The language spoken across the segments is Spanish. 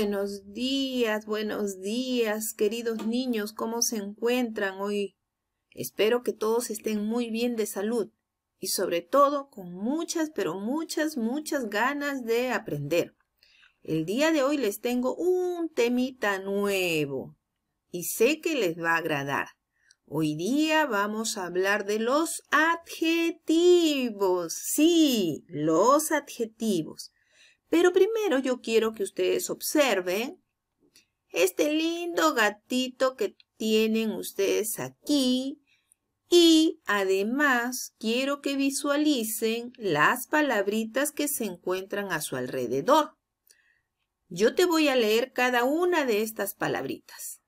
Buenos días, buenos días, queridos niños, ¿cómo se encuentran hoy? Espero que todos estén muy bien de salud y sobre todo con muchas, pero muchas, muchas ganas de aprender. El día de hoy les tengo un temita nuevo y sé que les va a agradar. Hoy día vamos a hablar de los adjetivos. Sí, los adjetivos. Pero primero yo quiero que ustedes observen este lindo gatito que tienen ustedes aquí. Y además quiero que visualicen las palabritas que se encuentran a su alrededor. Yo te voy a leer cada una de estas palabritas.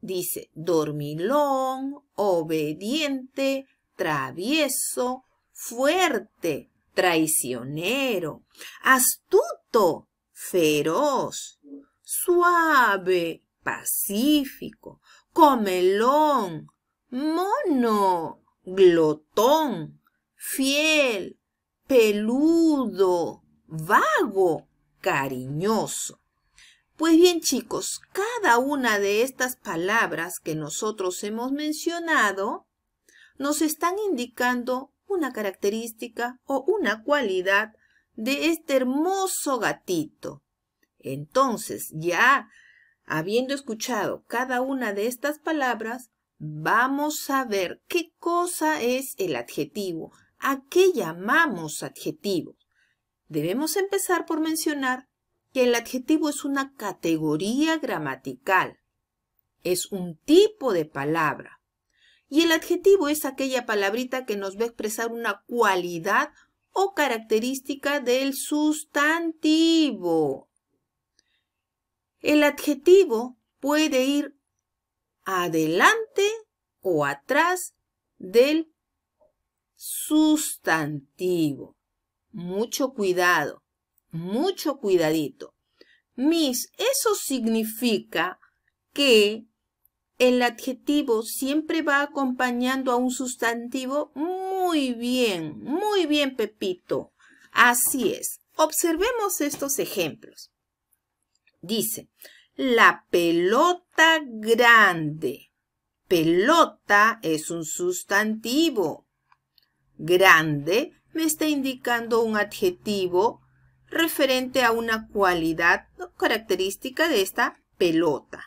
Dice dormilón, obediente, travieso, fuerte, traicionero, astuto feroz, suave, pacífico, comelón, mono, glotón, fiel, peludo, vago, cariñoso. Pues bien chicos, cada una de estas palabras que nosotros hemos mencionado nos están indicando una característica o una cualidad de este hermoso gatito. Entonces, ya habiendo escuchado cada una de estas palabras, vamos a ver qué cosa es el adjetivo, a qué llamamos adjetivo. Debemos empezar por mencionar que el adjetivo es una categoría gramatical, es un tipo de palabra. Y el adjetivo es aquella palabrita que nos va a expresar una cualidad o característica del sustantivo. El adjetivo puede ir adelante o atrás del sustantivo. Mucho cuidado, mucho cuidadito. Miss, eso significa que el adjetivo siempre va acompañando a un sustantivo, muy bien, muy bien, Pepito. Así es. Observemos estos ejemplos. Dice, la pelota grande. Pelota es un sustantivo. Grande me está indicando un adjetivo referente a una cualidad característica de esta pelota.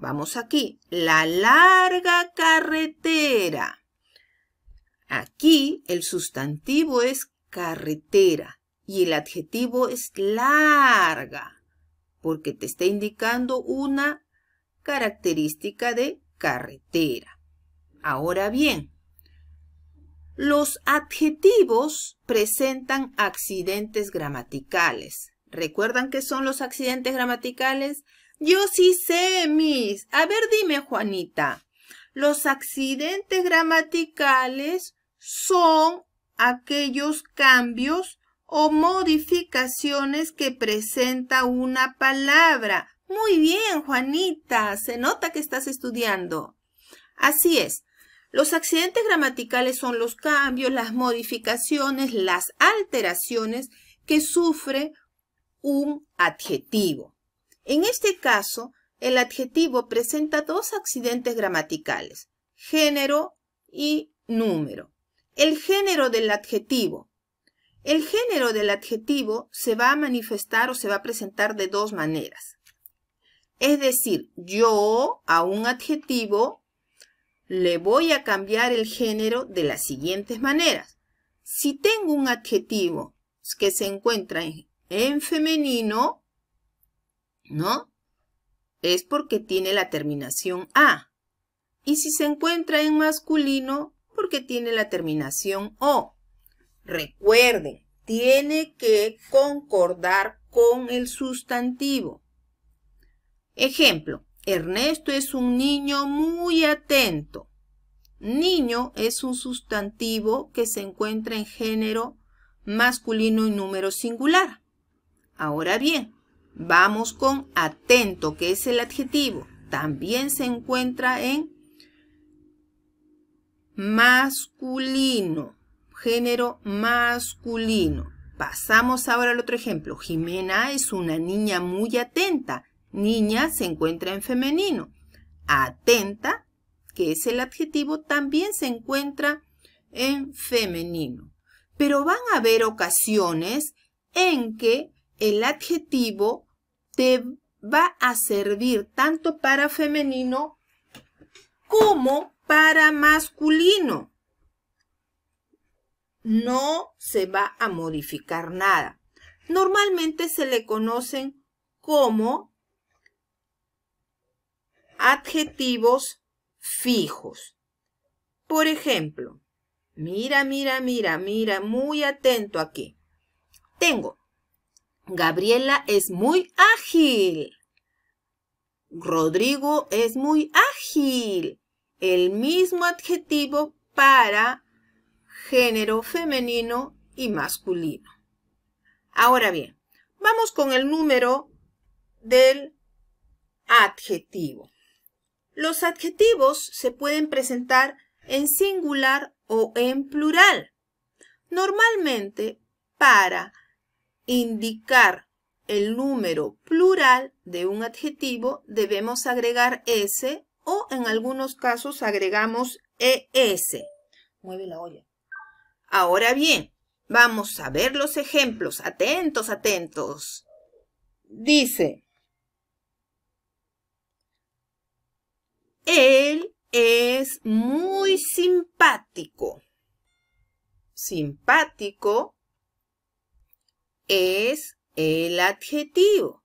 Vamos aquí, la larga carretera. Aquí el sustantivo es carretera y el adjetivo es larga, porque te está indicando una característica de carretera. Ahora bien, los adjetivos presentan accidentes gramaticales. ¿Recuerdan qué son los accidentes gramaticales? Yo sí sé, Miss. A ver, dime, Juanita. Los accidentes gramaticales son aquellos cambios o modificaciones que presenta una palabra. Muy bien, Juanita. Se nota que estás estudiando. Así es. Los accidentes gramaticales son los cambios, las modificaciones, las alteraciones que sufre un adjetivo. En este caso, el adjetivo presenta dos accidentes gramaticales, género y número. El género del adjetivo. El género del adjetivo se va a manifestar o se va a presentar de dos maneras. Es decir, yo a un adjetivo le voy a cambiar el género de las siguientes maneras. Si tengo un adjetivo que se encuentra en, femenino, ¿no? Es porque tiene la terminación A. Y si se encuentra en masculino, porque tiene la terminación O. Recuerden, tiene que concordar con el sustantivo. Ejemplo, Ernesto es un niño muy atento. Niño es un sustantivo que se encuentra en género masculino y número singular. Ahora bien, Vamos con atento, que es el adjetivo. También se encuentra en masculino, género masculino. Pasamos ahora al otro ejemplo. Jimena es una niña muy atenta. Niña se encuentra en femenino. Atenta, que es el adjetivo, también se encuentra en femenino. Pero van a haber ocasiones en que el adjetivo te va a servir tanto para femenino como para masculino. No se va a modificar nada. Normalmente se le conocen como adjetivos fijos. Por ejemplo, mira, mira, mira, mira, muy atento aquí. Tengo Gabriela es muy ágil. Rodrigo es muy ágil. El mismo adjetivo para género femenino y masculino. Ahora bien, vamos con el número del adjetivo. Los adjetivos se pueden presentar en singular o en plural. Normalmente, para indicar el número plural de un adjetivo, debemos agregar S o en algunos casos agregamos ES. Mueve la olla. Ahora bien, vamos a ver los ejemplos. Atentos, atentos. Dice, él es muy simpático. Simpático es el adjetivo.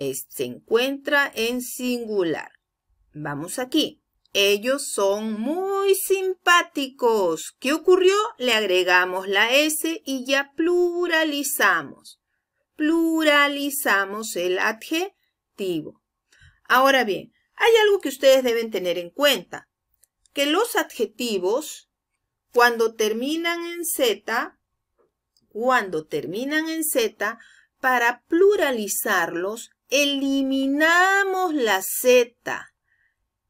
se encuentra en singular. Vamos aquí. Ellos son muy simpáticos. ¿Qué ocurrió? Le agregamos la S y ya pluralizamos. Pluralizamos el adjetivo. Ahora bien, hay algo que ustedes deben tener en cuenta. Que los adjetivos, cuando terminan en Z, cuando terminan en Z, para pluralizarlos, eliminamos la Z.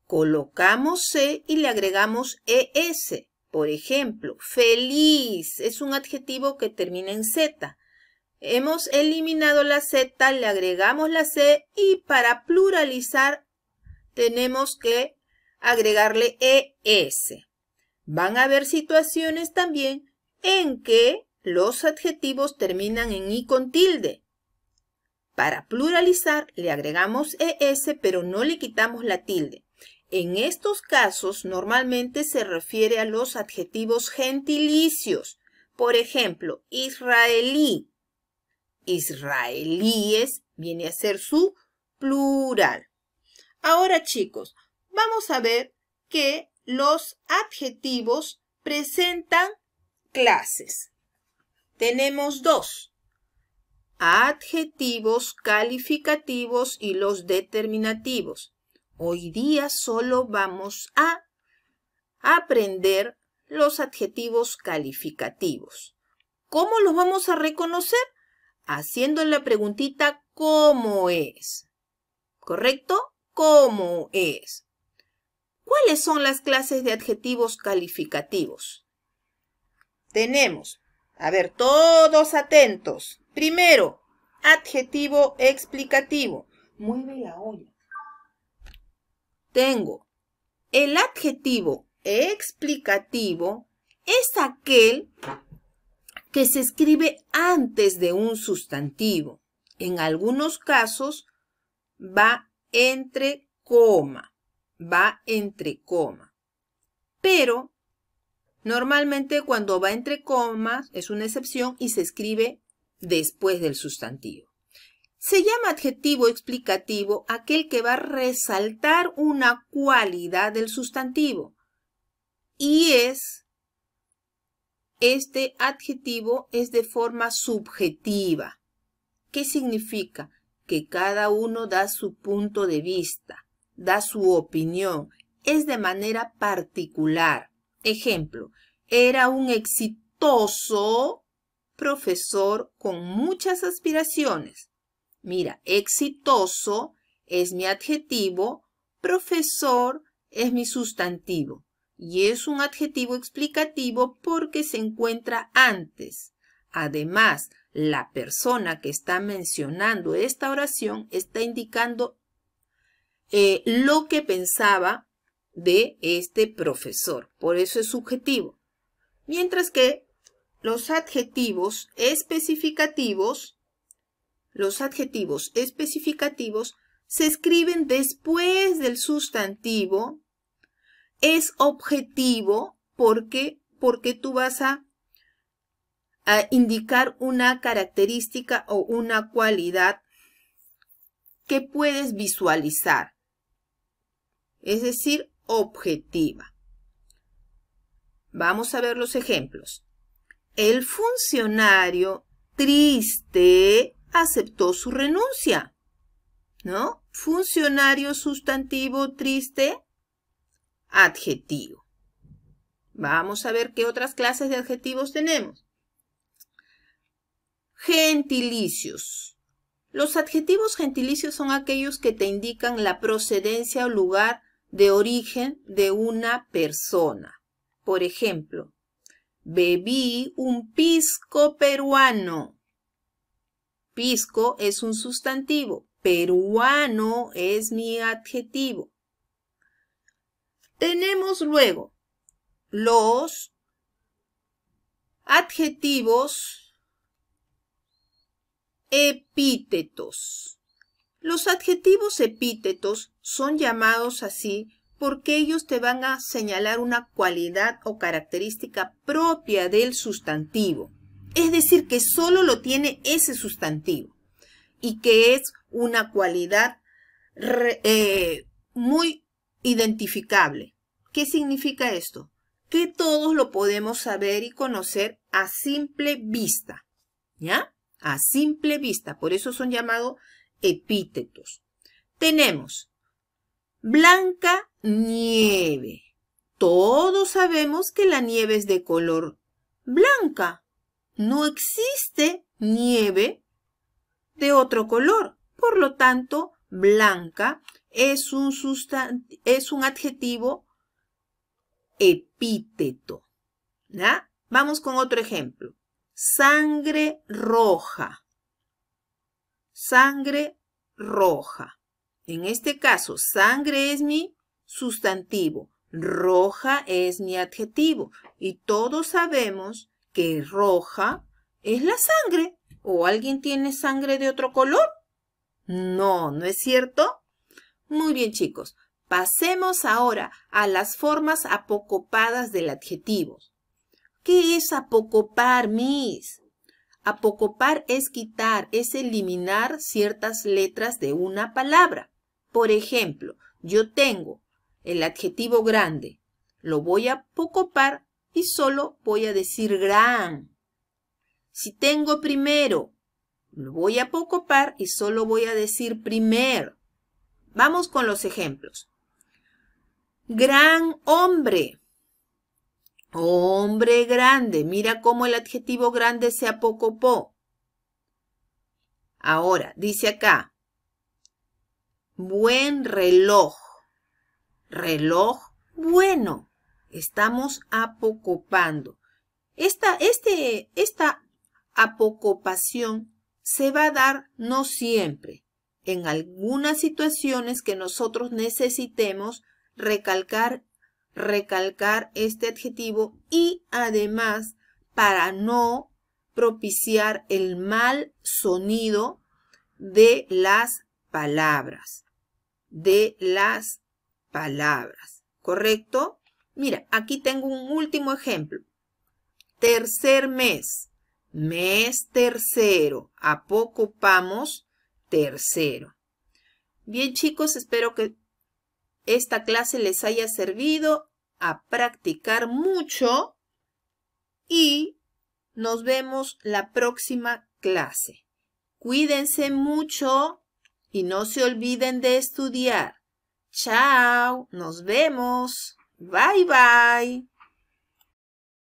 Colocamos C y le agregamos ES. Por ejemplo, feliz es un adjetivo que termina en Z. Hemos eliminado la Z, le agregamos la C y para pluralizar tenemos que agregarle ES. Van a haber situaciones también en que los adjetivos terminan en i con tilde. Para pluralizar le agregamos es pero no le quitamos la tilde. En estos casos normalmente se refiere a los adjetivos gentilicios. Por ejemplo, israelí. Israelíes viene a ser su plural. Ahora chicos, vamos a ver que los adjetivos presentan clases tenemos dos, adjetivos, calificativos y los determinativos. Hoy día solo vamos a aprender los adjetivos calificativos. ¿Cómo los vamos a reconocer? Haciendo la preguntita ¿cómo es? ¿Correcto? ¿Cómo es? ¿Cuáles son las clases de adjetivos calificativos? Tenemos a ver, todos atentos. Primero, adjetivo explicativo. Mueve la olla. Tengo. El adjetivo explicativo es aquel que se escribe antes de un sustantivo. En algunos casos va entre coma, va entre coma. Pero Normalmente cuando va entre comas es una excepción y se escribe después del sustantivo. Se llama adjetivo explicativo aquel que va a resaltar una cualidad del sustantivo. Y es, este adjetivo es de forma subjetiva. ¿Qué significa? Que cada uno da su punto de vista, da su opinión, es de manera particular. Ejemplo, era un exitoso profesor con muchas aspiraciones. Mira, exitoso es mi adjetivo, profesor es mi sustantivo y es un adjetivo explicativo porque se encuentra antes. Además, la persona que está mencionando esta oración está indicando eh, lo que pensaba de este profesor. Por eso es subjetivo. Mientras que los adjetivos especificativos, los adjetivos especificativos se escriben después del sustantivo, es objetivo porque, porque tú vas a, a indicar una característica o una cualidad que puedes visualizar. Es decir, objetiva. Vamos a ver los ejemplos. El funcionario triste aceptó su renuncia. ¿No? Funcionario sustantivo triste, adjetivo. Vamos a ver qué otras clases de adjetivos tenemos. Gentilicios. Los adjetivos gentilicios son aquellos que te indican la procedencia o lugar de origen de una persona. Por ejemplo, bebí un pisco peruano. Pisco es un sustantivo, peruano es mi adjetivo. Tenemos luego los adjetivos epítetos. Los adjetivos epítetos son llamados así porque ellos te van a señalar una cualidad o característica propia del sustantivo. Es decir, que solo lo tiene ese sustantivo y que es una cualidad eh, muy identificable. ¿Qué significa esto? Que todos lo podemos saber y conocer a simple vista. ¿Ya? A simple vista. Por eso son llamados epítetos. Tenemos Blanca nieve. Todos sabemos que la nieve es de color blanca. No existe nieve de otro color. Por lo tanto, blanca es un, es un adjetivo epíteto. Vamos con otro ejemplo. Sangre roja. Sangre roja. En este caso, sangre es mi sustantivo, roja es mi adjetivo y todos sabemos que roja es la sangre. ¿O alguien tiene sangre de otro color? No, ¿no es cierto? Muy bien, chicos. Pasemos ahora a las formas apocopadas del adjetivo. ¿Qué es apocopar, mis? Apocopar es quitar, es eliminar ciertas letras de una palabra. Por ejemplo, yo tengo el adjetivo grande, lo voy a par y solo voy a decir gran. Si tengo primero, lo voy a par y solo voy a decir primer. Vamos con los ejemplos. Gran hombre. Hombre grande. Mira cómo el adjetivo grande se apocopó. Ahora, dice acá, buen reloj. Reloj bueno. Estamos apocopando. Esta, este, esta apocopación se va a dar no siempre. En algunas situaciones que nosotros necesitemos recalcar, recalcar este adjetivo y además para no propiciar el mal sonido de las palabras de las palabras, ¿correcto? Mira, aquí tengo un último ejemplo. Tercer mes, mes tercero, a poco vamos? tercero. Bien chicos, espero que esta clase les haya servido a practicar mucho y nos vemos la próxima clase. Cuídense mucho. Y no se olviden de estudiar. Chao, nos vemos. Bye bye.